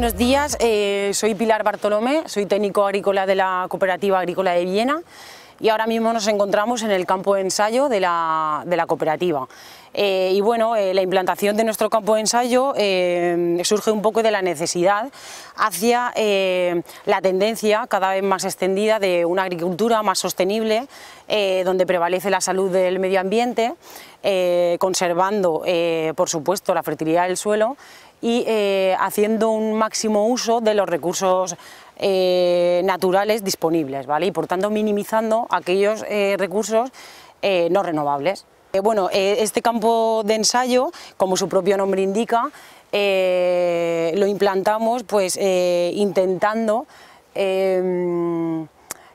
buenos días. Eh, soy Pilar Bartolomé, soy técnico agrícola de la Cooperativa Agrícola de Viena y ahora mismo nos encontramos en el campo de ensayo de la, cooperativa. Eh, y bueno, eh, la implantación de nuestro campo de ensayo eh, surge un poco de la necesidad hacia la tendencia cada vez más extendida de una agricultura más sostenible, donde prevalece la salud del medio ambiente, conservando, por supuesto, la fertilidad del suelo y haciendo un máximo uso de los recursos eh, naturales disponibles, ¿vale? Y por tanto minimizando aquellos eh, recursos eh, no renovables. bueno, este campo de ensayo, como su propio nombre indica, lo implantamos pues intentando em,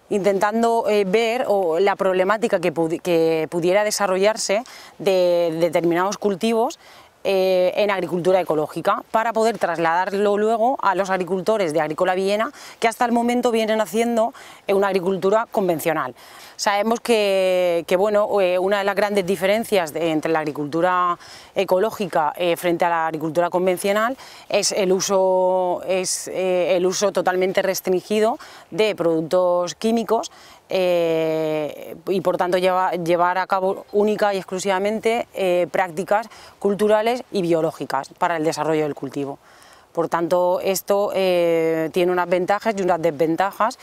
intentando ver la problemática que, pudiera desarrollarse de determinados cultivos eh, en agricultura ecológica para poder trasladarlo luego a los agricultores de Agrícola Villena que hasta el momento vienen haciendo eh, una agricultura convencional. Sabemos que, bueno, eh, una de las grandes diferencias entre la agricultura ecológica frente a la agricultura convencional es el uso, es, el uso totalmente restringido de productos químicos eh, y por tanto llevar a cabo única y exclusivamente eh, prácticas culturales y biológicas para el desarrollo del cultivo. Por tanto, esto eh, tiene unas ventajas y unas desventajas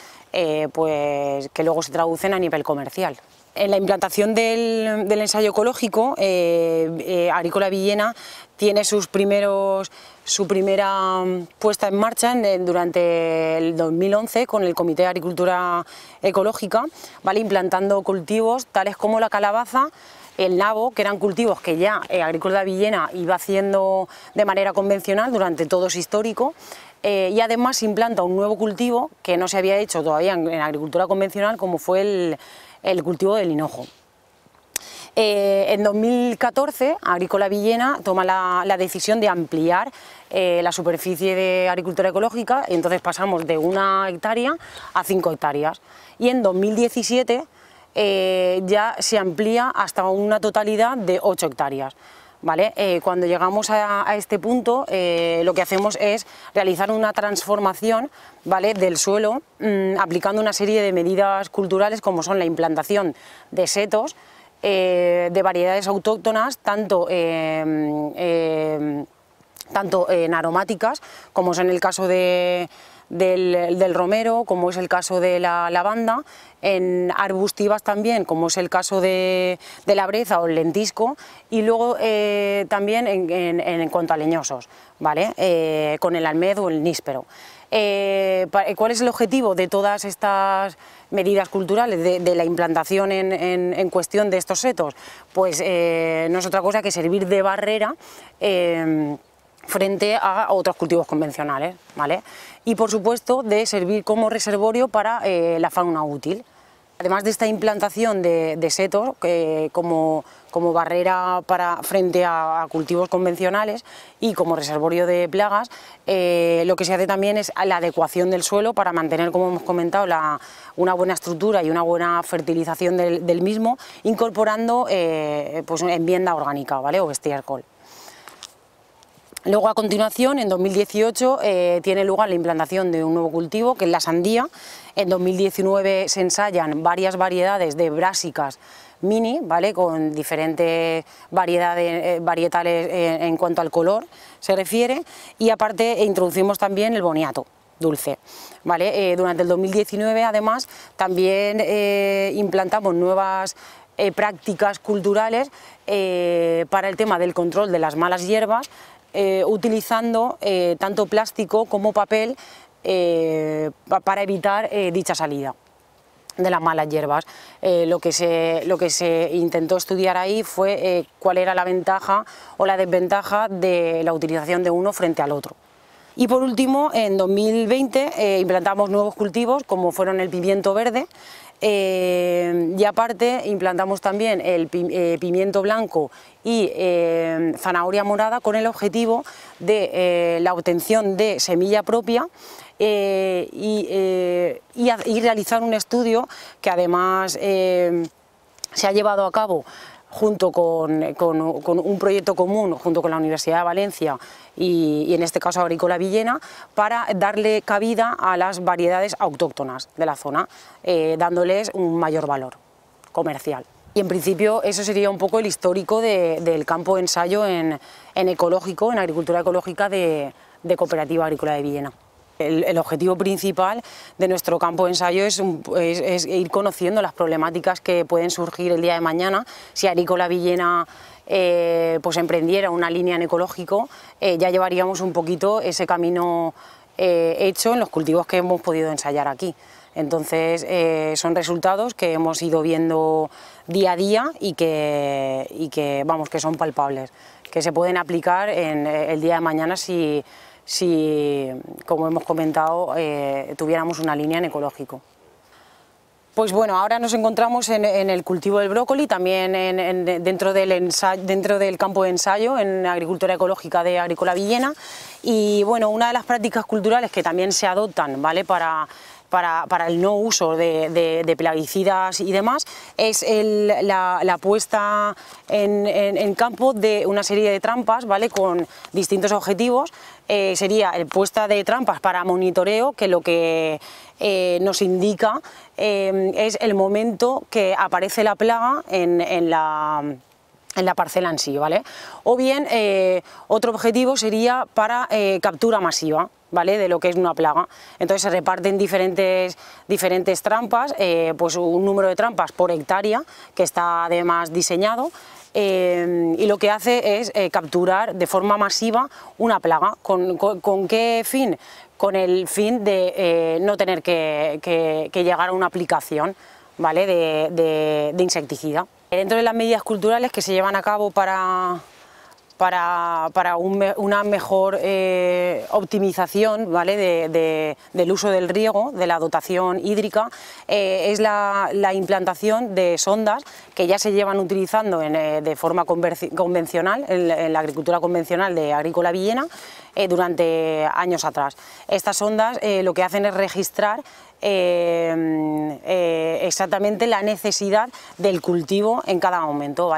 pues, que luego se traducen a nivel comercial. En la implantación del, ensayo ecológico, eh, eh, Agrícola Villena tiene sus primeros, su primera mm, puesta en marcha durante el 2011 con el Comité de Agricultura Ecológica, ¿vale? implantando cultivos tales como la calabaza, el nabo, que eran cultivos que ya eh, Agrícola Villena iba haciendo de manera convencional durante todo su histórico, y además implanta un nuevo cultivo que no se había hecho todavía en agricultura convencional como fue el, el cultivo del hinojo. Eh, en 2014, Agrícola Villena toma la, decisión de ampliar eh, la superficie de agricultura ecológica y entonces pasamos de una hectárea a cinco hectáreas. Y en 2017 eh, ya se amplía hasta una totalidad de ocho hectáreas. Eh, cuando llegamos a, este punto, eh, lo que hacemos es realizar una transformación del suelo mm, aplicando una serie de medidas culturales como son la implantación de setos eh, de variedades autóctonas, tanto mm, tanto en aromáticas, como en el caso de, del, romero, como es el caso de la lavanda, en arbustivas también, como es el caso de, la breza o el lentisco, y luego eh, también en, cuanto a leñosos, ¿vale? Eh, con el almed o el níspero. Eh, ¿Cuál es el objetivo de todas estas medidas culturales, de, la implantación en, cuestión de estos setos? Pues no es otra cosa que servir de barrera frente a otros cultivos convencionales, ¿vale? Y por supuesto de servir como reservorio para eh, la fauna útil. Además de esta implantación de, setos eh, como, como, barrera frente a, cultivos convencionales y como reservorio de plagas, eh, lo que se hace también es la adecuación del suelo para mantener, como hemos comentado, una buena estructura y una buena fertilización del, mismo, incorporando eh, pues, enmienda orgánica ¿vale? o estiércol. Luego a continuación, en 2018, eh, tiene lugar la implantación de un nuevo cultivo, que es la sandía. En 2019 se ensayan varias variedades de brásicas mini, ¿vale? con diferentes variedades, eh, varietales eh, en cuanto al color se refiere, y aparte introducimos también el boniato dulce. ¿vale? durante el 2019, además, también implantamos nuevas prácticas culturales para el tema del control de las malas hierbas, eh, utilizando eh, tanto plástico como papel eh, para evitar dicha salida de las malas hierbas. lo, que se, lo que se intentó estudiar ahí fue cuál era la ventaja o la desventaja de la utilización de uno frente al otro. Y por último, en 2020 implantamos nuevos cultivos como fueron el pimiento verde, eh, y aparte implantamos también el eh, pimiento blanco y eh, zanahoria morada con el objetivo de la obtención de semilla propia y, y, realizar un estudio que además se ha llevado a cabo junto eh, con, un proyecto común, junto con la Universidad de Valencia y, en este caso Agrícola Villena, para darle cabida a las variedades autóctonas de la zona, eh, dándoles un mayor valor comercial. Y en principio eso sería un poco el histórico del campo de ensayo en, ecológico, en agricultura ecológica de, de Cooperativa Agrícola de Villena el, objetivo principal de nuestro campo de ensayo es, ir conociendo las problemáticas que pueden surgir el día de mañana. Si Aricola Villena eh, pues emprendiera una línea en ecológico, eh, ya llevaríamos un poquito ese camino eh, hecho en los cultivos que hemos podido ensayar aquí. Entonces, son resultados que hemos ido viendo día a día y que, que, vamos, que son palpables, que se pueden aplicar en el día de mañana si si, como hemos comentado, eh, tuviéramos una línea en ecológico. Pues bueno, ahora nos encontramos en, el cultivo del brócoli, también dentro, del campo de ensayo en agricultura ecológica de Agrícola Villena. Y bueno, una de las prácticas culturales que también se adoptan ¿vale? para para, el no uso de, plaguicidas y demás, es la, puesta en, campo de una serie de trampas ¿vale? con distintos objetivos. Eh, sería el puesta de trampas para monitoreo, que lo que eh, nos indica eh, es el momento que aparece la plaga en la en la parcela en sí, ¿vale? O bien eh, otro objetivo sería para eh, captura masiva, ¿vale? De lo que es una plaga. Entonces se reparten diferentes, diferentes trampas, eh, pues un número de trampas por hectárea que está además diseñado y lo que hace es capturar de forma masiva una plaga. ¿Con, con, con qué fin? Con el fin de no tener que, llegar a una aplicación ¿vale? de insecticida. Dentro de las medidas culturales que se llevan a cabo para para, una mejor eh, optimización del uso del riego, de la dotación hídrica, eh, es la, implantación de sondas que ya se llevan utilizando eh, de forma convencional, en, la agricultura convencional de Agrícola Villena, durante años atrás. Estas sondas lo que hacen es registrar exactamente la necesidad del cultivo en cada momento,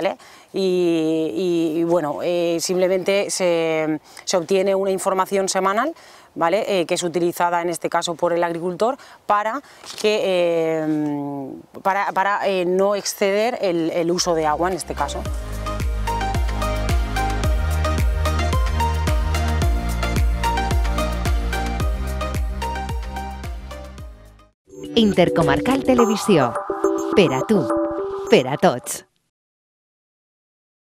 y, bueno, eh, simplemente se, obtiene una información semanal ¿vale? Eh, que es utilizada en este caso por el agricultor para, que, eh, para, no exceder el, uso de agua en este caso. Intercomarcal Televisión. peratú, tú?